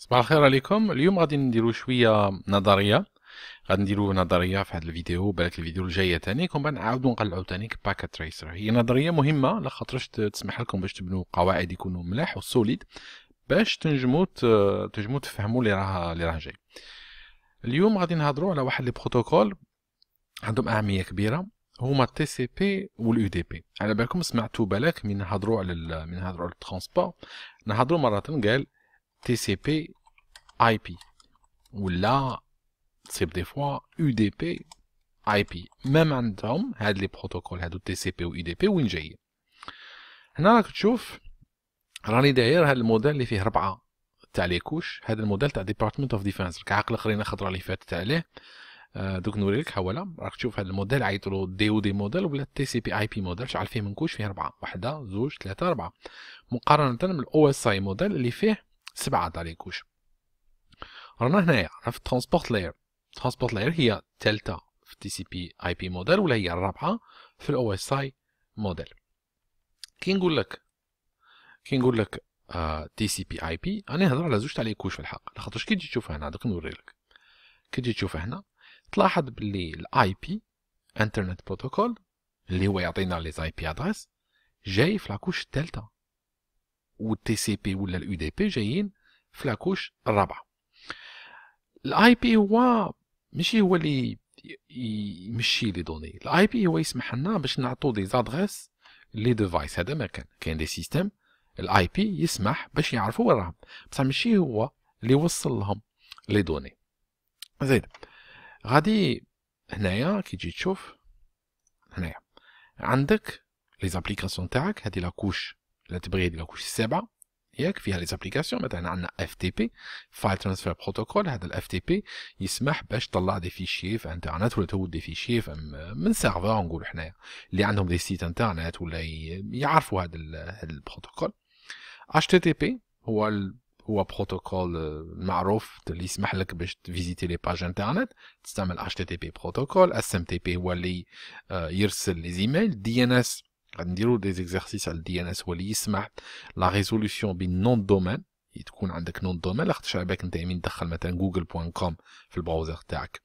صباح الخير عليكم اليوم غادي نديرو شويه نظريه غادي نديرو نظريه في هذا الفيديو بالك الفيديو الجايه تانيك كون بعد نعاودو نقلعو تانيك باك تريسر هي نظريه مهمه لخاطرش تسمح لكم باش تبنوا قواعد يكونوا ملاح وسوليد باش تنجمو تنجمو تفهموا اللي راه اللي راه جاي اليوم غادي نهضرو على واحد لي بروتوكول عندهم اهميه كبيره هما تي سي بي والاو دي بي على بالكم سمعتوا بالك من نهضروا على من نهضروا على الترونسبور نهضروا مره قال TCP IP ولا c'est دي فوا UDP IP en عندهم هاد لي بروتوكول had TCP و UDP وين جايين هنا راك تشوف راني داير هاد الموديل اللي فيه ربعه تاع لي كوش هذا الموديل تاع ديبارتمنت اوف ديفنس راك عاقل خرينا خطره اللي فاتت عليه دوك نوريك حوالا راك تشوف هذا الموديل عيطولو دي او دي موديل ولا تي سي بي اي بي موديل شعل فيه من كوش فيه ربعه واحده زوج ثلاثه اربعه مقارنه بالاو اس اي موديل اللي فيه سبعة على كوش رانا هنايا رانا في الترانسبورت لاير الترانسبورت لاير هي الثالثة في تي سي بي اي بي موديل ولا هي الرابعة في الاو اس اي موديل كي نقول لك كي نقول لك تي سي بي اي بي راني نهضر على زوج تاع لي كوش في الحق لاخاطرش كي تجي تشوف هنا دوك نوريلك كي تجي تشوف هنا تلاحظ باللي الاي بي انترنت بروتوكول اللي هو يعطينا لي اي بي ادريس جاي في لاكوش الثالثه والتي سي بي ولا الاو دي بي جايين في لاكوش الرابعه الاي بي هو ماشي هو اللي يمشي لي دوني الاي بي هو يسمح لنا باش نعطو دي زادريس لي ديفايس هذا ما كان كاين دي سيستم الاي بي يسمح باش يعرفوا وين راهم بصح ماشي هو اللي يوصل لهم لي دوني زيد غادي هنايا كي تجي تشوف هنايا عندك لي زابليكاسيون تاعك هذه لاكوش تبغي التبريد كلشي السابعه ياك فيها لي زابليكاسيون مثلا عندنا اف تي بي فايل ترانسفير بروتوكول هذا الاف تي بي يسمح باش تطلع دي فيشي في انترنت ولا تهود دي فيشي من سيرفر نقولوا حنايا اللي عندهم دي سيت انترنت ولا يعرفوا هذا البروتوكول اتش تي تي بي هو هو بروتوكول آه، معروف اللي يسمح لك باش تفيزيتي لي باج انترنت تستعمل اتش تي تي بي بروتوكول اس ام تي بي هو اللي آه، يرسل لي زيميل دي ان اس غنديروا دي زيكزارسيس على الدي ان اس هو اللي يسمح لا ريزولوسيون بين نون دومين تكون عندك نون دومين لاخاطرش على بالك انت يمين تدخل مثلا جوجل بوان كوم في البراوزر تاعك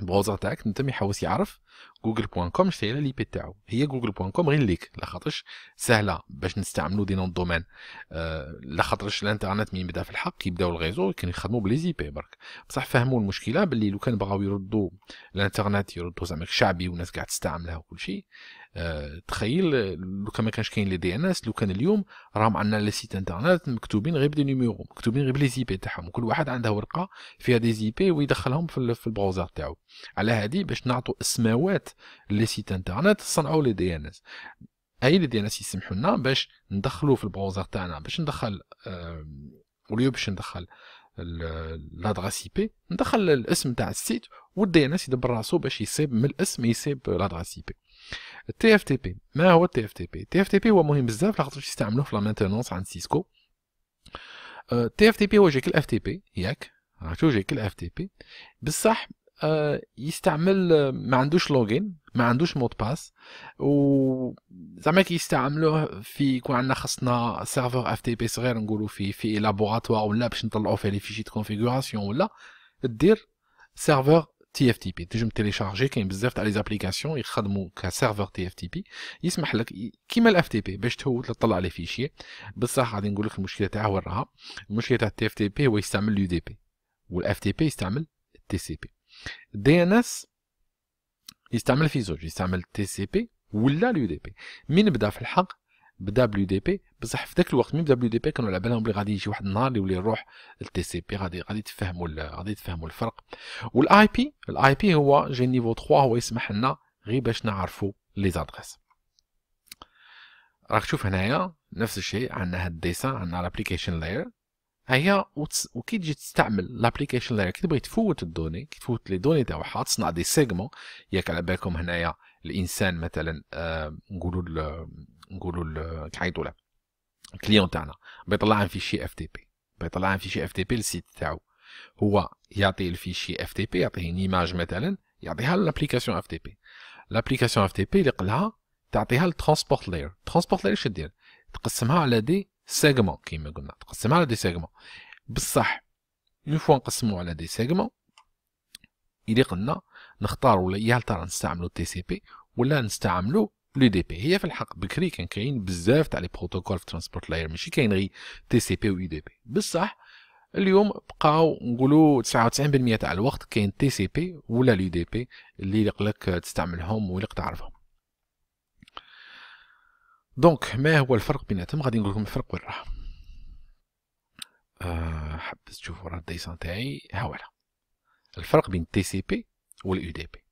البراوزر تاعك انت يحوس يعرف جوجل بوان كوم شتي لي بي تاعو هي جوجل بوان كوم غير ليك لاخاطرش سهله باش نستعملوا دي نون دومين أه لاخاطرش الانترنت مين بدا في الحق يبداو الغيزو كان يخدموا بلي زي بي برك بصح فهموا المشكله باللي لو كان بغاو يردوا الانترنت يردوا زعما شعبي وناس قاعد تستعملها وكل شيء تخيل لو كان ما كانش كاين لي دي ان اس لو كان اليوم راهم عندنا لي سيت انترنت مكتوبين غير بدي نيميرو مكتوبين غير بلي زي بي تاعهم كل واحد عنده ورقه فيها دي زي بي ويدخلهم في, في البراوزر تاعو على هادي باش نعطوا اسماوات لي سيت انترنت صنعوا لي دي ان اس اي لي دي ان اس يسمحوا لنا باش ندخلوا في البراوزر تاعنا باش ندخل آه وليو باش ندخل لادغاس اي بي ندخل الاسم تاع السيت والدي ان اس يدبر راسو باش يصيب من الاسم يصيب لادغاس اي بي التي اف تي بي ما هو التي اف تي بي التي اف تي بي هو مهم بزاف لخاطر يستعملوه في لا عند سيسكو أه، التي اف تي بي هو جاك اف تي بي ياك شو جاك اف تي بي بصح أه، يستعمل ما عندوش لوغين ما عندوش مود باس و زعما كيستعملوه في يكون عندنا خصنا سيرفر اف تي بي صغير نقولوا في في لابوراتوار ولا باش نطلعوا فيه لي فيشي كونفيغوراسيون ولا دير سيرفر تي اف تي بي تنجم تيليشارجي كاين بزاف تاع لي زابليكاسيون يخدموا كسيرفر تي اف تي بي يسمح لك كيما الاف تي بي باش تهوت تطلع لي فيشي بصح غادي نقول لك المشكله تاعه وين راها المشكله تاع التي اف تي بي هو يستعمل اليو دي بي والاف تي بي يستعمل التي سي بي الدي ان اس يستعمل في زوج يستعمل التي سي بي ولا اليو دي بي من بدا في الحق بدبليو دي بي بصح في ذاك الوقت مين بدبليو دي بي كانوا على بالهم بلي غادي يجي واحد النهار اللي يولي يروح للتي سي بي غادي غادي تفهموا غادي تفهموا الفرق والاي بي الاي بي هو جي نيفو 3 هو يسمح لنا غير باش نعرفوا لي زادريس راك تشوف هنايا نفس الشيء عندنا هاد الديسان عندنا الابليكيشن لاير هي وكي تجي تستعمل لابليكيشن لاير كي تبغي تفوت الدوني كي تفوت لي دوني تاعها تصنع دي سيغمون ياك على بالكم هنايا الانسان مثلا آه نقولوا نقولوا كيعيطوا له الكليون تاعنا بيطلع فيشي اف تي بي بيطلع فيشي اف تي بي للسيت تاعو هو يعطي الفيشي اف تي بي يعطيه نيماج مثلا يعطيها لابليكاسيون اف تي بي لابليكاسيون اف تي بي اللي قلها تعطيها للترانسبورت لاير ترونسبورت لاير شدير تقسمها على دي سيغمون كيما قلنا تقسمها على دي سيغمون بصح اون فوا نقسمو على دي سيغمون اللي قلنا نختار ولا يا ترى نستعملو تي سي بي ولا نستعملو لو دي بي هي في الحق بكري كان كاين بزاف تاع لي بروتوكول في ترانسبورت لاير ماشي كاين غير تي سي بي و دي بي بصح اليوم بقاو نقولوا 99% تاع الوقت كاين تي سي بي ولا لو دي بي اللي يقلك تستعملهم ويلق تعرفهم دونك ما هو الفرق بيناتهم غادي نقول لكم الفرق وين راه آه، حبس تشوفوا راه الديسان تاعي هاولا الفرق بين تي سي بي والاي دي بي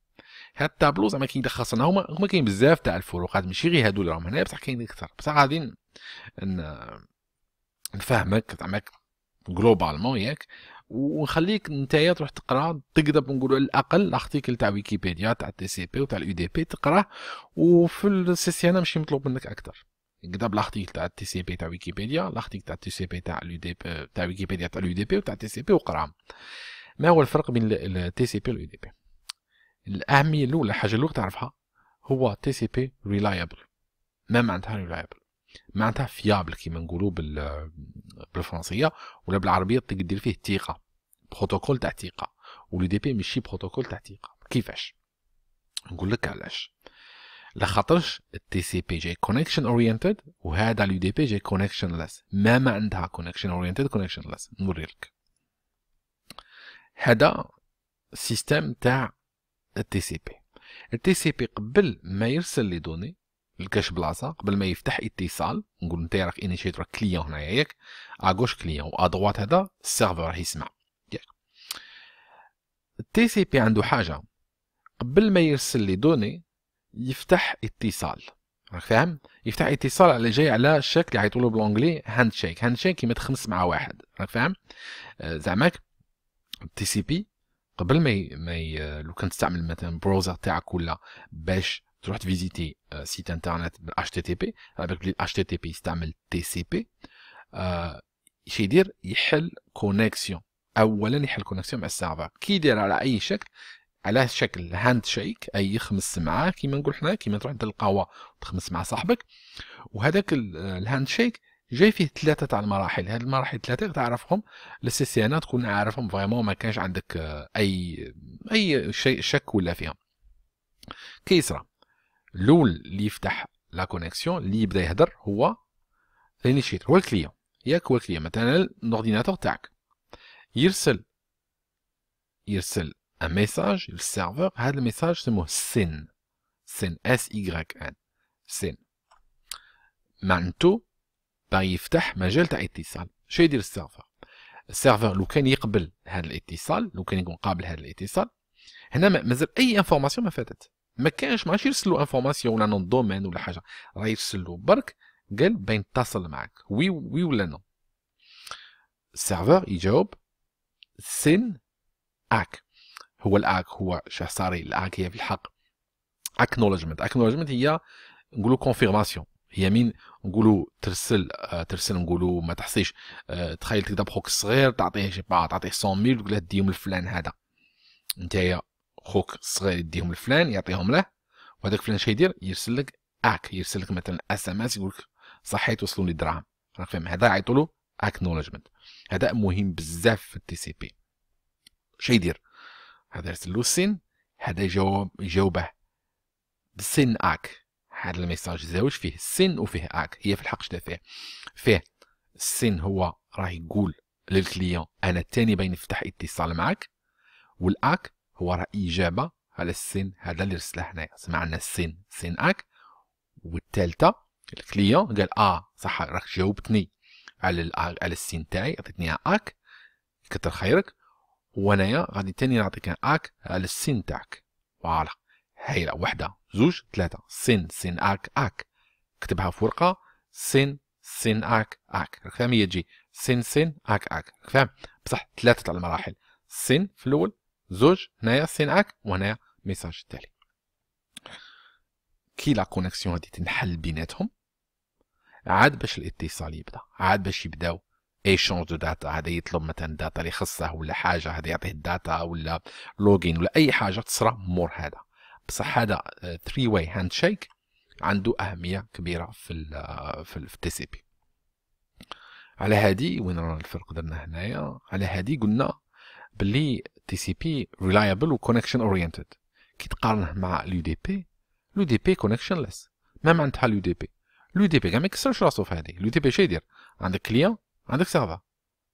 هاد التابلو زعما كاين خاصنا هما هما كاين بزاف تاع الفروقات ماشي غير هادو اللي راهم هنايا بصح كاين اكثر بصح غادي نفهمك زعما جلوبالمون ياك ونخليك نتايا تروح تقرا تقدر نقولوا على الاقل الارتيكل تاع ويكيبيديا تاع تي سي بي وتاع اليو دي بي تقراه وفي السيسي انا ماشي مطلوب منك اكثر قدام الارتيكل تاع التي سي بي تاع ويكيبيديا الارتيكل تاع تي سي بي تاع اليو دي بي تاع ويكيبيديا تاع اليو دي بي وتاع تي سي بي وقراهم ما هو الفرق بين التي سي بي واليو دي بي الاهميه الاولى حاجه الاولى تعرفها هو تي سي بي ريلايبل ما معناتها ريلايبل معناتها فيابل كيما نقولوا بالفرنسيه ولا بالعربيه تقدر دير فيه ثقه بروتوكول تاع ثقه ولي دي بي ماشي بروتوكول تاع ثقه كيفاش نقول لك علاش لخاطرش التي سي بي جي كونكشن اورينتد وهذا لو دي بي جي كونكشن ليس ما معناتها كونيكشن كونكشن اورينتد كونكشن ليس نوري لك هذا سيستم تاع التي سي بي التي سي بي قبل ما يرسل لي دوني الكاش بلاصه قبل ما يفتح اتصال نقول انت راك انيشيت راك كليون هنايا ياك اغوش كليون وادروات هذا السيرفر راح يسمع ياك التي سي بي عنده حاجه قبل ما يرسل لي دوني يفتح اتصال راك فاهم يفتح اتصال على جاي على الشكل اللي يعيطوا بالانجلي هاند شيك هاند شيك كيما تخمس مع واحد راك فاهم آه، زعماك التي سي بي قبل ما ما لو كنت تستعمل مثلا بروزر تاعك ولا باش تروح تفيزيتي آه، سيت انترنت بال HTTP على بالك بلي HTTP يستعمل TCP آه يدير يحل كونيكسيون اولا يحل كونيكسيون مع السيرفر كي يدير على اي شكل على شكل هاند شيك اي خمس معاه كيما نقول حنا كيما تروح تلقاوه تخمس مع صاحبك وهذاك الهاند آه، شيك جاي فيه ثلاثه تاع المراحل هاد المراحل ثلاثه تعرفهم انا تكون عارفهم فريمون ما كانش عندك اي اي شيء شك ولا فيهم كيسرا الاول اللي يفتح لا كونيكسيون اللي يبدا يهدر هو لينيشيت هو الكليون ياك هو الكليون مثلا الاورديناتور تاعك يرسل يرسل ان ميساج للسيرفور هذا الميساج سموه سين سين اس اي ان سين معنتو يفتح مجال تاع اتصال شو يدير السيرفر السيرفر لو كان يقبل هذا الاتصال لو كان يكون قابل هذا الاتصال هنا مازال اي انفورماسيون ما فاتت ما كانش ما يرسلوا انفورماسيون ولا نون دومين ولا حاجه راه يرسلوا برك قال باين اتصل معك وي وي ولا نو السيرفر يجاوب سن اك هو الاك هو شحصاري الاك هي في الحق اكنولجمنت اكنولجمنت هي نقولوا كونفيرماسيون يمين نقولوا ترسل آه، ترسل نقولوا ما تحصيش آه، تخيل تقدر بخوك الصغير تعطيه شي با تعطيه 100000 تقول له ديهم لفلان هذا نتايا خوك الصغير يديهم لفلان يعطيهم له وهذاك فلان شي يدير يرسل لك اك يرسل لك مثلا اس ام اس يقول لك صحيت وصلوا لي دراهم راك فاهم هذا يعيطوا له اكنولجمنت هذا مهم بزاف في التي سي بي شي يدير هذا يرسل له السين هذا يجاوب يجاوبه بالسين اك هذا الميساج زوج فيه السن وفيه اك هي في الحق شنو فيه فيه السن هو راه يقول للكليون انا تاني باين نفتح اتصال معك والاك هو راه اجابه على السن هذا اللي رسله هنايا سمعنا السن سن اك والثالثه الكليون قال اه صح راك جاوبتني على على السن تاعي عطيتني اك كتر خيرك وانايا غادي تاني نعطيك اك على السن تاعك فوالا هايله وحده زوج ثلاثه سين سين اك اك كتبها في ورقه سين سين اك اك راك فاهم هي تجي سين سين اك اك راك فاهم بصح ثلاثه تاع المراحل سين في الاول زوج هنايا سين اك وهنايا ميساج التالي كي لا كونيكسيون هادي تنحل بيناتهم عاد باش الاتصال يبدا عاد باش يبداو ايشونج دو داتا هذا يطلب مثلا داتا اللي خصه ولا حاجه هذا يعطيه الداتا ولا لوجين ولا اي حاجه تصرى مور هذا بصح هذا 3 واي هاند شيك عنده اهميه كبيره في الـ آه، في, التي سي بي على هادي وين رانا الفرق درنا هنايا على هادي قلنا بلي تي سي بي ريلايبل وكونكشن اورينتد كي تقارنه مع اليو دي بي اليو دي بي كونكشن ليس ما معناتها اليو دي بي اليو دي بي كاع ما يكسرش راسو في هادي اليو دي بي شيدير عندك كليان عندك سيرفر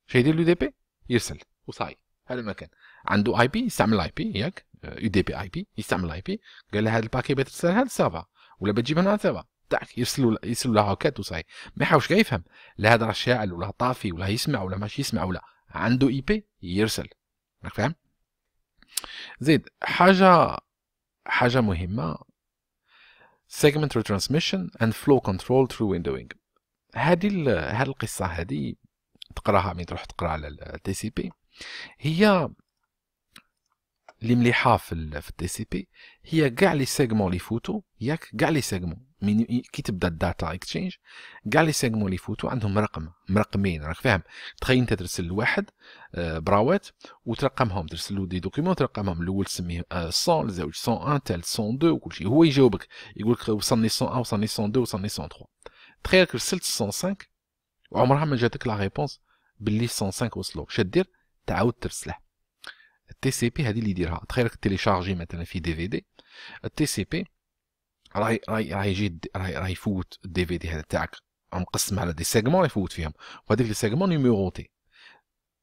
شيدير اليو دي بي يرسل وصاي هذا المكان عنده اي بي يستعمل الاي بي ياك آه، يو دي بي اي بي يستعمل الاي بي قال لها هذا الباكي هذا سافا ولا بتجيب هنا سافا تاك طيب، يرسلوا يرسلوا لها هاكات وصاي ما يحاولش كاع يفهم لا هذا راه شاعل ولا طافي ولا يسمع ولا ماشي يسمع ولا عنده اي بي يرسل راك فاهم زيد حاجه حاجه مهمه سيجمنت ريترانسميشن اند فلو كنترول ثرو ويندوينغ هذه هذه القصه هذه تقراها من تروح تقرا على التي سي بي هي اللي مليحه في في التي سي بي هي كاع لي سيغمون لي فوتو ياك كاع لي سيغمون من كي تبدا الداتا اكسشينج كاع لي سيغمون لي فوتو عندهم رقم مرقمين راك فاهم تخيل انت ترسل لواحد آه، براوات وترقمهم ترسل له دي دوكيمون ترقمهم الاول تسميه 100 الزوج 101 تال 102 وكل شيء هو يجاوبك يقول لك وصلني 101 وصلني 102 وصلني 103 تخيل رسلت 105 وعمرها ما جاتك لا ريبونس باللي 105 وصلوا شدير تعاود ترسله التي سي بي هذه اللي يديرها تخيل راك تيليشارجي مثلا في دي في دي التي سي بي راهي راهي راهي يجي راهي راهي يفوت الدي في دي هذا تاعك مقسم على دي سيغمون يفوت فيهم وهذيك لي سيغمون نيميروتي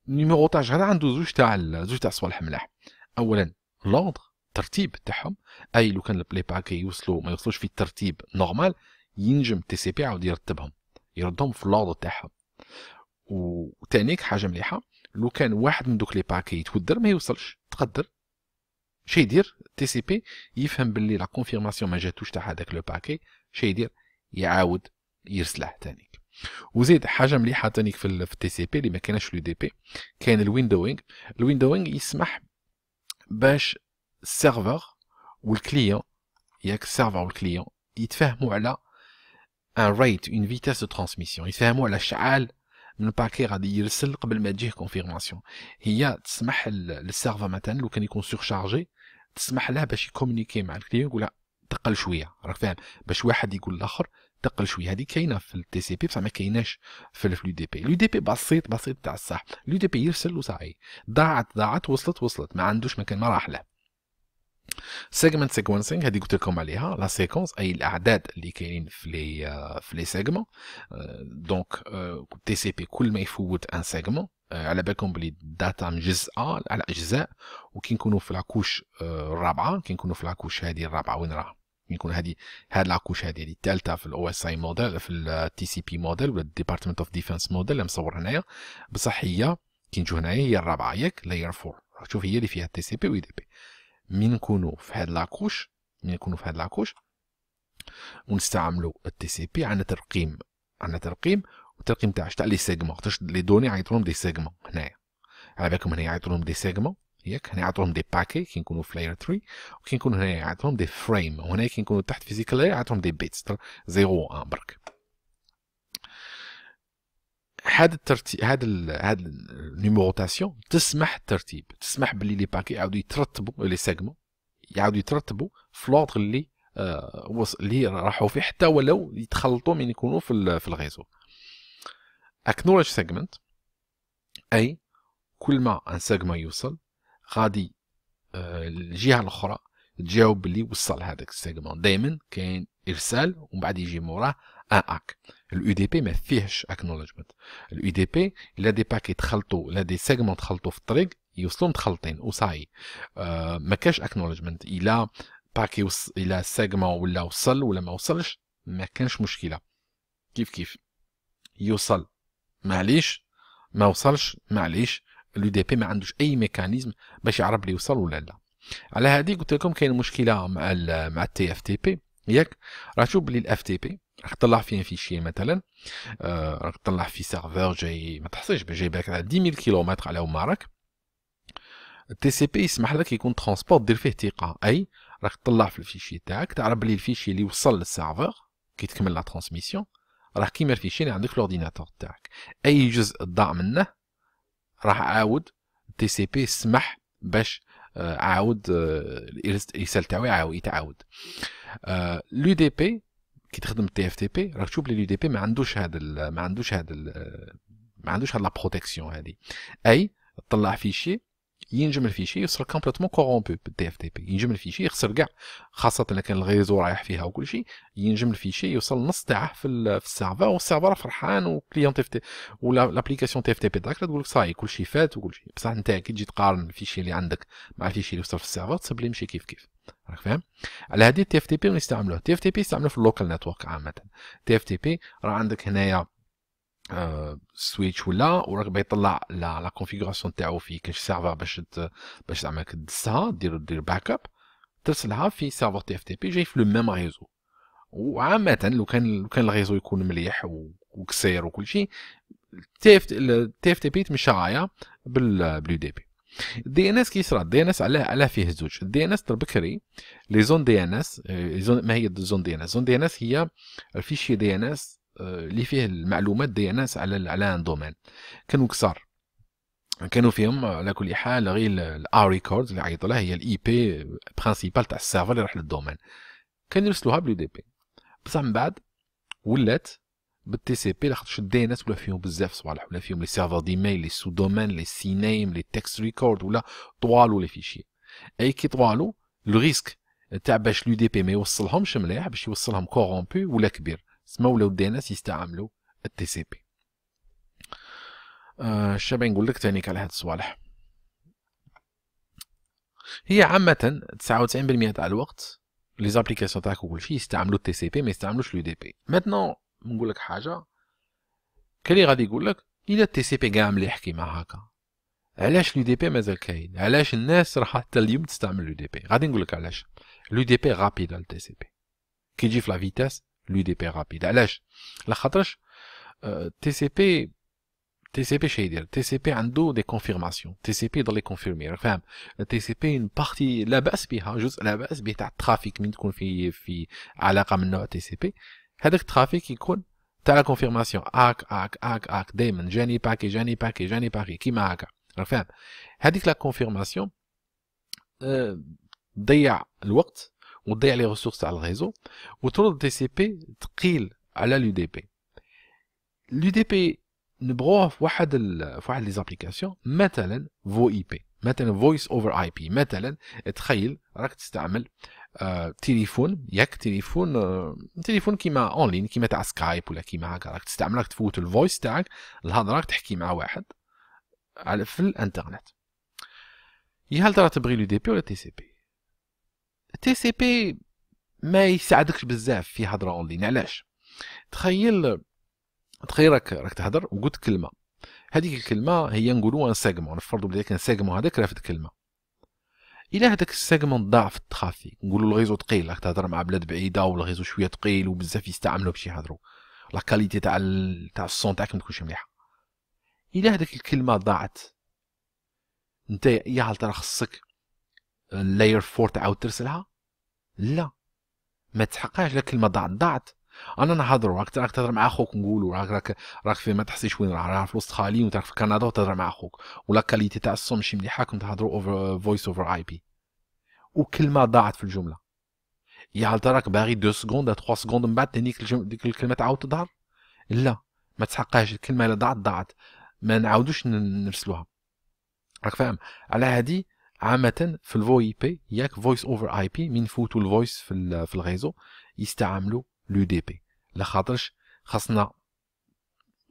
النيميروتاج هذا عنده زوج تاع زوج تاع صوالح ملاح اولا لوندر الترتيب تاعهم اي لو كان البلاي باكي يوصلوا ما يوصلوش في الترتيب نورمال ينجم تي سي بي عاود يرتبهم يردهم في اللوردر تاعهم وتانيك حاجه مليحه لو كان واحد من دوك لي باكي يتودر ما يوصلش تقدر شي يدير تي سي بي يفهم باللي لا كونفيرماسيون ما جاتوش تاع هذاك لو باكي شي يدير يعاود يرسله تانيك وزيد حاجه مليحه تانيك في التي سي بي اللي ما كانش لو دي بي كاين الويندوينغ الويندوينغ يسمح باش السيرفر والكليون ياك السيرفر والكليون يتفاهموا على ان ريت اون فيتاس دو ترانسميسيون يتفاهموا على شعال من الباكي غادي يرسل قبل ما تجيه كونفيرماسيون هي تسمح للسيرفر مثلا لو كان يكون سورشارجي تسمح له باش يكومونيكي مع الكليون يقول تقل شويه راك فاهم باش واحد يقول الاخر تقل شويه هذه كاينه في التي سي بي بصح ما كايناش في اليو دي بي لو دي بي بسيط بسيط تاع الصح لو دي بي يرسل وصاي ضاعت ضاعت وصلت وصلت ما عندوش مكان مراحله سيجمنت سيكونسينغ هذه قلت لكم عليها لا سيكونس اي الاعداد اللي كاينين في لي euh, في لي سيغمون دونك تي سي بي كل ما يفوت ان سيغمون euh, على بالكم بلي الداتا مجزاه على اجزاء وكي نكونوا في لاكوش euh, الرابعه كي نكونوا في لاكوش هذه الرابعه وين راه يكون هذه هاد لاكوش هذه هذه الثالثه في الاو اس اي موديل في التي سي بي موديل ولا الديبارتمنت اوف ديفنس موديل اللي مصور هنايا بصح هي كي نجيو هنايا هي الرابعه ياك لاير 4 شوف هي اللي فيها تي سي بي دي بي من نكونوا في هاد لاكوش من نكونوا في هاد لاكوش ونستعملوا التي سي بي عندنا ترقيم عندنا ترقيم والترقيم تاع تاع لي سيغمون خاطرش لي دوني عيطوا لهم دي سيغمون هنايا على بالكم هنايا عيطوا لهم دي سيغمون ياك هنا يعيطوا لهم دي باكي كي نكونوا في لاير 3 وكي نكونوا هنا يعيطوا لهم دي فريم وهنا كي نكونوا تحت فيزيكال لاير يعيطوا لهم دي بيتس 0 1 برك هذا الترتيب هذا هذا النيموغوتاسيون تسمح الترتيب تسمح باللي لي باكي يعاودوا يترتبوا لي سيغمون يعاودوا يترتبوا في لوردر اللي آه اللي راحوا فيه حتى ولو يتخلطوا من يكونوا في في الغيزو اكنولج سيغمنت اي كل ما ان سيغمون يوصل غادي آه، الجهه الاخرى تجاوب اللي وصل هذاك السيغمون دائما كاين ارسال ومن بعد يجي موراه ان اك الاي دي بي ما فيهش اكنولجمنت الاي دي بي الا دي باكيت تخلطوا الا دي سيغمون تخلطوا في الطريق يوصلوا متخلطين وصاي آه ما كاش اكنولجمنت الا باكي وص... الى سيغمون ولا وصل ولا ما وصلش ما كانش مشكله كيف كيف يوصل معليش ما وصلش معليش لو دي بي ما عندوش اي ميكانيزم باش يعرف لي وصل ولا لا على هذه قلت لكم كاين مشكله مع الـ مع التي اف تي بي ياك راه تشوف بلي الاف تي بي راك تطلع في في فيشي مثلا آه، راك تطلع في سيرفر جاي ما تحصيش جاي بالك على 10000 كيلومتر على ومارك تي سي بي يسمح لك يكون ترونسبورت دير فيه ثقه اي راك تطلع في الفيشي تاعك تعرف بلي الفيشي اللي وصل للسيرفر كي تكمل لا ترانسميسيون راه كيما الفيشي اللي عندك في لورديناتور تاعك اي جزء ضاع منه راح عاود تي سي بي سمح باش آه، عاود الارسال آه، تاعو يعاود يتعاود لو دي بي كي تخدم تي اف تي بي راك تشوف لي دي بي ما عندوش هذا ما عندوش هذا ما عندوش هاد لا بروتيكسيون هذه اي طلع فيشي ينجم الفيشي يصير كومبليتوم كورومبو بالدي اف تي بي ينجم الفيشي يخسر كاع خاصه الا كان الغيزو رايح فيها وكل شيء ينجم الفيشي يوصل نص تاعه في, في السيرفر والسيرفر فرحان وكليون تي اف تي ولا لابليكاسيون تي اف تي بي تاعك تقول لك صاي كل شيء فات وكل شيء بصح انت كي تجي تقارن الفيشي اللي عندك مع الفيشي اللي وصل في السيرفر تصب لي ماشي كيف كيف راك فاهم على هذه تي اف تي بي نستعملوه تي اف تي بي يستعملوه في اللوكال نتورك عامه تي اف تي بي راه عندك هنايا سويتش ولا وراك باغي يطلع لا لا كونفيغوراسيون تاعو في كاش سيرفر باش باش زعما كدسها دير دير باك اب ترسلها في سيرفر تي اف تي بي جاي في لو ميم ريزو وعامة لو كان لو كان الريزو يكون مليح وكسير وكل شيء تي اف تي بي تمشى غاية باليو دي بي الدي ان اس كي صرا الدي ان اس علاه علاه فيه زوج الدي ان اس بكري لي زون دي ان اس ما هي زون دي ان اس زون دي ان اس هي الفيشي دي ان اس آه، اللي فيه المعلومات ديال ناس على على ان دومين كانوا كثار كانوا فيهم على كل حال غير الار ريكورد اللي عيطوا لها هي الاي بي برينسيبال تاع السيرفر اللي راح للدومين كانوا يرسلوها بلو دي بي بصح من بعد ولات بالتي سي بي لاخاطش الدي ان اس ولا فيهم بزاف صوالح ولا فيهم لي سيرفر ديميل لي سو دومين لي سي نيم لي تكست ريكورد ولا طوالو لي فيشي اي كي طوالو لو ريسك تاع باش لو دي بي ما يوصلهمش مليح باش يوصلهم كورومبي ولا كبير تسمى ولاو الدي ان اس يستعملوا التي سي بي الشباب آه، نقول لك تانيك على هاد الصوالح هي عامة 99% تاع الوقت لي زابليكاسيون تاع جوجل شيء يستعملوا التي سي بي ما يستعملوش لو دي بي ماتنون نقول لك حاجة كاين اللي غادي يقول لك الا التي سي بي كاع مليح كيما هكا علاش لو دي بي مازال كاين علاش الناس راه حتى اليوم تستعمل لو دي بي غادي نقول لك علاش لو دي بي رابيد على التي سي بي كي يجي في لا فيتاس لو دي بي رابيد علاش على تي سي بي تي سي بي شي يدير تي سي بي عنده دي كونفيرماسيون تي سي بي يضل كونفيرمي راك فاهم تي سي بي ان بارتي لا باس بها جزء لا باس به تاع الترافيك من تكون في في علاقه من نوع تي سي بي هذاك الترافيك يكون تاع لا كونفيرماسيون اك اك اك اك دائما جاني باكي جاني باكي جاني باكي كيما هكا راك فاهم هذيك لا كونفيرماسيون ضيع الوقت وتضيع لي ريسورس تاع الريزو وترد تي سي بي ثقيل على لو دي بي لو دي بي نبغوها في واحد ال... في واحد لي زابليكاسيون مثلا فو اي بي مثلا فويس اوفر اي بي مثلا تخيل راك تستعمل آه تليفون ياك تليفون آه تليفون كيما لين كيما تاع سكايب ولا كيما هكا راك تستعمل راك تفوت الفويس تاعك الهضره راك تحكي مع واحد على في الانترنت يا هل ترى تبغي لو دي بي ولا تي سي بي تي سي بي ما يساعدكش بزاف في هضره اونلاين يعني علاش تخيل تخيل راك راك تهضر وقلت كلمه هذيك الكلمه هي نقولوا ان سيغمون نفرضوا بلي كان سيغمون هذاك راه في الكلمه الى هذاك السيغمون ضاع في الترافيك نقولوا الغيزو ثقيل راك تهضر مع بلاد بعيده والغيزو الغيزو شويه ثقيل وبزاف يستعملوا باش يهضروا لا كاليتي تاع تاع الصون تاعك ما تكونش مليحه الى هذيك الكلمه ضاعت انت يا هل ترى خصك اللاير فور تعاود ترسلها لا ما تحقاش لك كلمه ضعت ضعت انا نهضر راك راك تهضر مع اخوك نقولوا راك راك راك في ما تحسيش وين راه راه في وسط خالي وانت في كندا وتهضر مع اخوك ولا كاليتي تاع الصوم ماشي مليحه كنت تهضروا اوفر فويس اوفر اي بي وكلمه ضاعت في الجمله يا هل تراك باغي 2 سكوند 3 سكوند من بعد الجم... ديك الكلمه تعاود تظهر لا ما تحقاش الكلمه الا ضاعت ضاعت ما نعاودوش نرسلوها راك فاهم على هادي عامه في الفوي بي ياك فويس اوفر اي بي من فوتو الفويس في في الغيزو يستعملوا لو دي بي لخاطرش خاصنا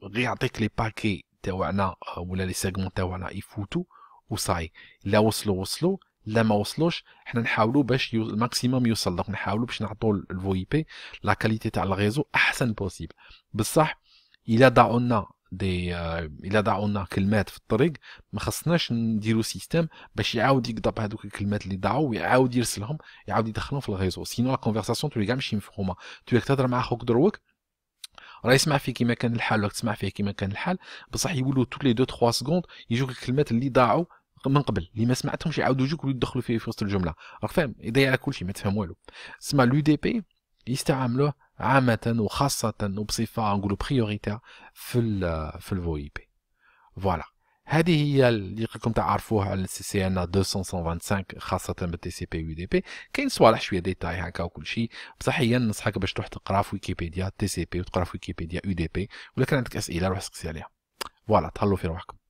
غير يعطيك لي باكي تاعنا آه، ولا لي سيغمون تاعنا يفوتوا وصاي لا وصلوا وصلوا لا ما وصلوش حنا نحاولوا باش يو... الماكسيموم يوصل دونك نحاولوا باش نعطوا الفوي بي لا كاليتي تاع الغيزو احسن بوسيبل بصح الا ضاعوا دي الا ضاعوا كلمات في الطريق ما خصناش نديرو سيستيم باش يعاود يقضب هذوك الكلمات اللي ضاعوا ويعاود يرسلهم يعاود يدخلهم في الغيزو سينو لا كونفرساسيون تولي كاع ماشي مفهومه تولي تهضر مع خوك دروك راه يسمع فيه كيما كان الحال ولا تسمع فيه كيما كان الحال بصح يولوا تو لي دو تخوا سكوند يجوك الكلمات اللي ضاعوا من قبل اللي ما سمعتهمش يعاودوا يجوك ويدخلوا فيه في وسط الجمله راك فاهم يضيع على كل شيء ما تفهم والو سما لو دي بي يستعملوه عامة وخاصة وبصفة نقولوا بريوريتير في الـ في الفو اي بي فوالا هذه هي اللي راكم تعرفوها على السي سي ان 225 خاصة بالتي سي بي يو دي بي كاين صوالح شوية ديتاي هكا وكل شيء بصح هي ننصحك باش تروح تقرا في ويكيبيديا تي سي بي وتقرا في ويكيبيديا يو دي بي ولا كان عندك اسئلة روح سقسي عليها فوالا تهلاو في روحكم